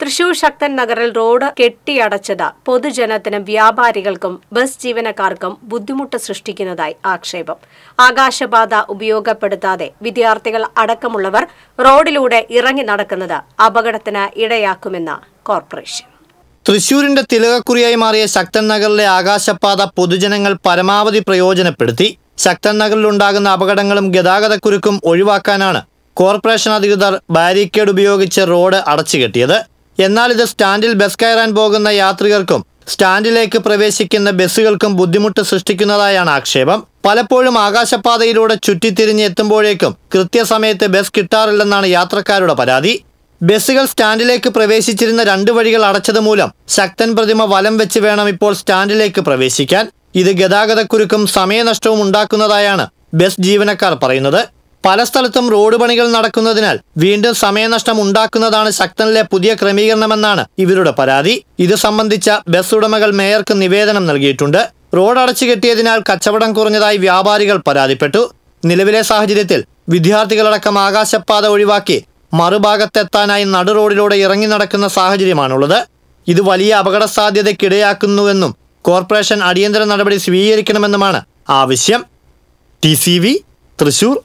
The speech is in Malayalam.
തൃശൂർ ശക്തൻ നഗറിൽ റോഡ് കെട്ടിയടച്ചത് പൊതുജനത്തിനും വ്യാപാരികൾക്കും ബസ് ജീവനക്കാർക്കും ബുദ്ധിമുട്ട് സൃഷ്ടിക്കുന്നതായി ആക്ഷേപം ആകാശബാധ ഉപയോഗപ്പെടുത്താതെ വിദ്യാർത്ഥികൾ അടക്കമുള്ളവർ റോഡിലൂടെ ഇറങ്ങി നടക്കുന്നത് അപകടത്തിന് ഇടയാക്കുമെന്ന് കോർപ്പറേഷൻ തൃശൂരിന്റെ തിലകക്കുറിയായി മാറിയ ശക്തൻ നഗറിലെ ആകാശപാത പൊതുജനങ്ങൾ പരമാവധി പ്രയോജനപ്പെടുത്തി ശക്തൻ ഉണ്ടാകുന്ന അപകടങ്ങളും ഗതാഗതക്കുരുക്കും ഒഴിവാക്കാനാണ് കോർപ്പറേഷൻ അധികൃതർ ബാരിക്കേഡ് ഉപയോഗിച്ച് റോഡ് അടച്ചുകെട്ടിയത് എന്നാൽ ഇത് സ്റ്റാൻഡിൽ ബസ് കയറാൻ പോകുന്ന യാത്രികർക്കും സ്റ്റാൻഡിലേക്ക് പ്രവേശിക്കുന്ന ബസ്സുകൾക്കും ബുദ്ധിമുട്ട് സൃഷ്ടിക്കുന്നതായാണ് ആക്ഷേപം പലപ്പോഴും ആകാശപാതയിലൂടെ ചുറ്റിത്തിരിഞ്ഞ് എത്തുമ്പോഴേക്കും കൃത്യസമയത്ത് ബസ് കിട്ടാറില്ലെന്നാണ് യാത്രക്കാരുടെ പരാതി ബസ്സുകൾ സ്റ്റാൻഡിലേക്ക് പ്രവേശിച്ചിരുന്ന രണ്ട് വഴികൾ അടച്ചത് മൂലം ശക്തൻ പ്രതിമ വലം വെച്ച് വേണം ഇപ്പോൾ സ്റ്റാൻഡിലേക്ക് പ്രവേശിക്കാൻ ഇത് ഗതാഗതക്കുരുക്കും സമയനഷ്ടവും ഉണ്ടാക്കുന്നതായാണ് ബസ് ജീവനക്കാർ പറയുന്നത് പല സ്ഥലത്തും റോഡ് പണികൾ നടക്കുന്നതിനാൽ വീണ്ടും സമയനഷ്ടം ഉണ്ടാക്കുന്നതാണ് ശക്തനിലെ പുതിയ ക്രമീകരണമെന്നാണ് ഇവരുടെ പരാതി ഇത് സംബന്ധിച്ച ബസ് ഉടമകൾ മേയർക്ക് നിവേദനം നൽകിയിട്ടുണ്ട് റോഡ് അടച്ചു കെട്ടിയതിനാൽ കച്ചവടം കുറഞ്ഞതായി വ്യാപാരികൾ പരാതിപ്പെട്ടു നിലവിലെ സാഹചര്യത്തിൽ വിദ്യാർത്ഥികളടക്കം ആകാശപാത ഒഴിവാക്കി മറുഭാഗത്തെത്താനായി നടു റോഡിലൂടെ ഇറങ്ങി നടക്കുന്ന സാഹചര്യമാണുള്ളത് ഇത് വലിയ അപകട സാധ്യതയ്ക്കിടയാക്കുന്നുവെന്നും കോർപ്പറേഷൻ അടിയന്തര നടപടി സ്വീകരിക്കണമെന്നുമാണ് ആവശ്യം ടി തൃശൂർ